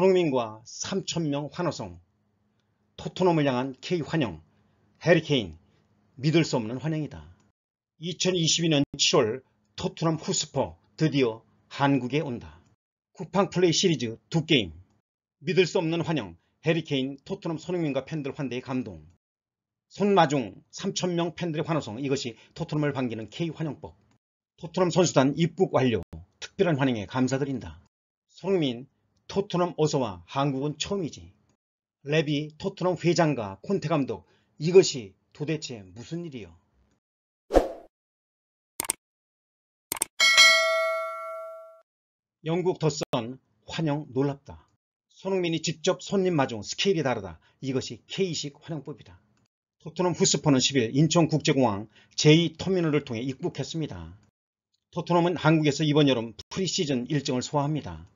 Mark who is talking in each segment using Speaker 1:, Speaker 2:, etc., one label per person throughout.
Speaker 1: 손흥민과 3천명 환호성, 토트넘을 향한 K환영, 해리케인, 믿을 수 없는 환영이다. 2022년 7월 토트넘 후스퍼 드디어 한국에 온다. 쿠팡 플레이 시리즈 두 게임, 믿을 수 없는 환영, 해리케인, 토트넘 손흥민과 팬들 환대의 감동, 손마중 3천명 팬들의 환호성, 이것이 토트넘을 반기는 K환영법, 토트넘 선수단 입국 완료, 특별한 환영에 감사드린다. 손흥민, 토트넘 어서와 한국은 처음이지. 랩이 토트넘 회장과 콘테 감독 이것이 도대체 무슨 일이요? 영국 더선 환영 놀랍다. 손흥민이 직접 손님 마중 스케일이 다르다. 이것이 K식 환영법이다. 토트넘 후스퍼는 10일 인천국제공항 제2터미널을 통해 입국했습니다. 토트넘은 한국에서 이번 여름 프리시즌 일정을 소화합니다.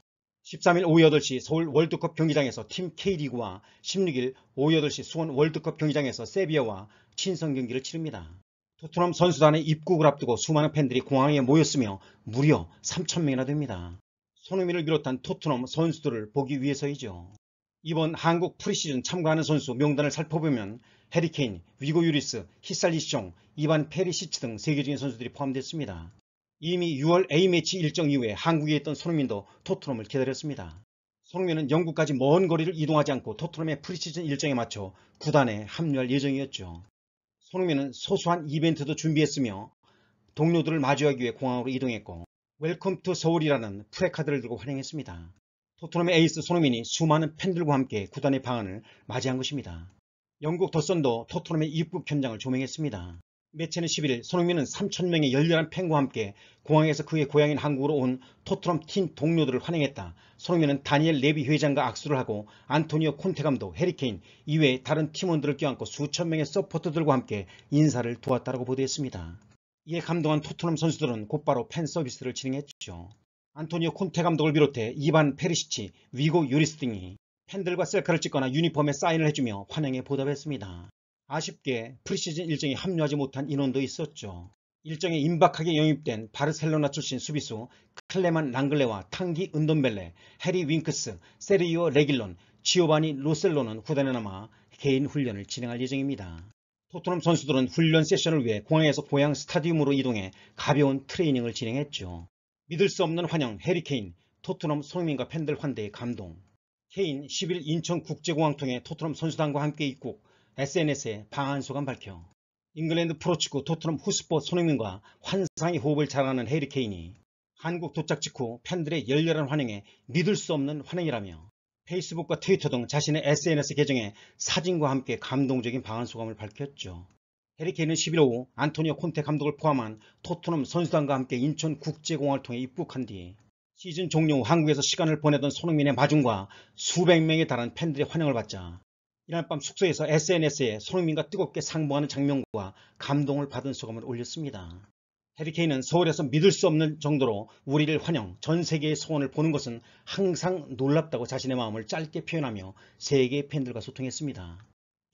Speaker 1: 13일 오후 8시 서울 월드컵 경기장에서 팀 K리그와 16일 오후 8시 수원 월드컵 경기장에서 세비야와 친선 경기를 치릅니다. 토트넘 선수단의 입국을 앞두고 수많은 팬들이 공항에 모였으며 무려 3천명이나 됩니다. 손흥민을 비롯한 토트넘 선수들을 보기 위해서이죠. 이번 한국 프리시즌 참가하는 선수 명단을 살펴보면 해리케인, 위고 유리스, 히살리시종, 이반 페리시츠등 세계적인 선수들이 포함됐습니다. 이미 6월 A매치 일정 이후에 한국에 있던 손흥민도 토트넘을 기다렸습니다. 손흥민은 영국까지 먼 거리를 이동하지 않고 토트넘의 프리시즌 일정에 맞춰 구단에 합류할 예정이었죠. 손흥민은 소소한 이벤트도 준비했으며 동료들을 마주하기 위해 공항으로 이동했고 웰컴 투 서울이라는 프레카드를 들고 환영했습니다. 토트넘의 에이스 손흥민이 수많은 팬들과 함께 구단의 방안을 맞이한 것입니다. 영국 더선도 토트넘의 입국 현장을 조명했습니다. 매체는 11일 손흥민은 3천명의 열렬한 팬과 함께 공항에서 그의 고향인 한국으로 온 토트넘 팀 동료들을 환영했다. 손흥민은 다니엘 레비 회장과 악수를 하고 안토니오 콘테 감독, 해리케인 이외에 다른 팀원들을 껴안고 수천명의 서포터들과 함께 인사를 도왔다고 보도했습니다. 이에 감동한 토트넘 선수들은 곧바로 팬 서비스를 진행했죠. 안토니오 콘테 감독을 비롯해 이반 페리시치, 위고 유리스 등이 팬들과 셀카를 찍거나 유니폼에 사인을 해주며 환영에 보답했습니다. 아쉽게 프리시즌 일정에 합류하지 못한 인원도 있었죠. 일정에 임박하게 영입된 바르셀로나 출신 수비수 클레만 랑글레와 탕기 은돈벨레, 해리 윙크스, 세리오 레길론, 지오바니 로셀로는 후단에 남아 개인 훈련을 진행할 예정입니다. 토트넘 선수들은 훈련 세션을 위해 공항에서 고향 스타디움으로 이동해 가벼운 트레이닝을 진행했죠. 믿을 수 없는 환영 해리케인, 토트넘 손흥민과 팬들 환대의 감동. 케인 10일 인천국제공항 통해 토트넘 선수단과 함께 입국, SNS에 방한 소감 밝혀 잉글랜드 프로축구 토트넘 후스포 손흥민과 환상의 호흡을 자랑하는 헤리 케인이 한국 도착 직후 팬들의 열렬한 환영에 믿을 수 없는 환영이라며 페이스북과 트위터 등 자신의 SNS 계정에 사진과 함께 감동적인 방한 소감을 밝혔죠. 해리케인은 11일 오후 안토니오 콘테 감독을 포함한 토트넘 선수단과 함께 인천 국제공항을 통해 입국한 뒤 시즌 종료 후 한국에서 시간을 보내던 손흥민의 마중과 수백 명에 달한 팬들의 환영을 받자 이날 밤 숙소에서 SNS에 손흥민과 뜨겁게 상봉하는 장면과 감동을 받은 소감을 올렸습니다. 해리케인은 서울에서 믿을 수 없는 정도로 우리를 환영, 전 세계의 소원을 보는 것은 항상 놀랍다고 자신의 마음을 짧게 표현하며 세계 의 팬들과 소통했습니다.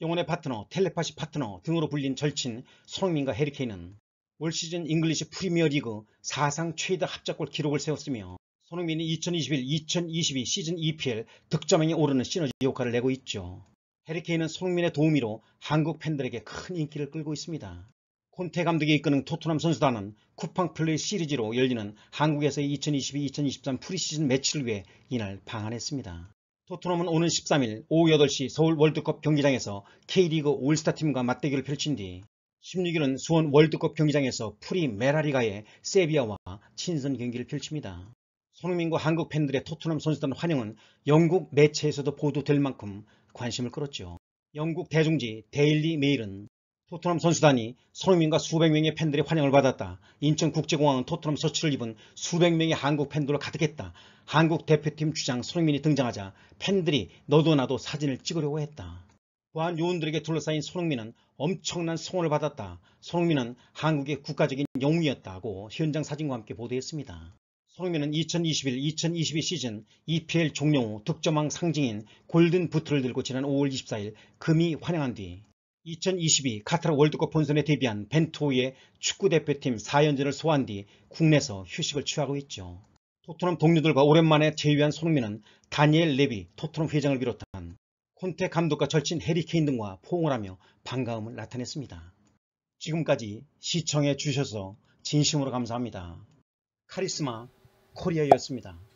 Speaker 1: 영혼의 파트너, 텔레파시 파트너 등으로 불린 절친 손흥민과 해리케인은 올 시즌 잉글리시 프리미어리그 사상 최다 합작골 기록을 세웠으며 손흥민이 2021-2022 시즌 EPL 득점행에 오르는 시너지 효과를 내고 있죠. 해리케인은 손흥민의 도우미로 한국 팬들에게 큰 인기를 끌고 있습니다. 콘테 감독이 이끄는 토트넘 선수단은 쿠팡 플레이 시리즈로 열리는 한국에서의 2022-2023 프리시즌 매치를 위해 이날 방한했습니다. 토트넘은 오는 13일 오후 8시 서울 월드컵 경기장에서 K리그 올스타팀과 맞대결을 펼친 뒤 16일은 수원 월드컵 경기장에서 프리 메라리가의 세비아와 친선 경기를 펼칩니다. 손흥민과 한국 팬들의 토트넘 선수단 환영은 영국 매체에서도 보도될 만큼 관심을 끌었죠. 영국 대중지 데일리 메일은 토트넘 선수단이 손흥민과 수백 명의 팬들의 환영을 받았다. 인천국제공항은 토트넘 서치를 입은 수백 명의 한국 팬들로 가득했다. 한국 대표팀 주장 손흥민이 등장하자 팬들이 너도 나도 사진을 찍으려고 했다. 보안 요원들에게 둘러싸인 손흥민은 엄청난 성원을 받았다. 손흥민은 한국의 국가적인 영웅이었다고 현장 사진과 함께 보도했습니다. 손흥민은 2021-2022 시즌 EPL 종료 후 득점왕 상징인 골든 부트를 들고 지난 5월 24일 금이 환영한 뒤 2022 카타르 월드컵 본선에 데뷔한 벤투호의 축구대표팀 4연전을 소화한 뒤 국내에서 휴식을 취하고 있죠. 토트넘 동료들과 오랜만에 재유한 손흥민은 다니엘 레비 토트넘 회장을 비롯한 콘테 감독과 절친 해리 케인 등과 포옹을 하며 반가움을 나타냈습니다. 지금까지 시청해 주셔서 진심으로 감사합니다. 카리스마 코리아였습니다.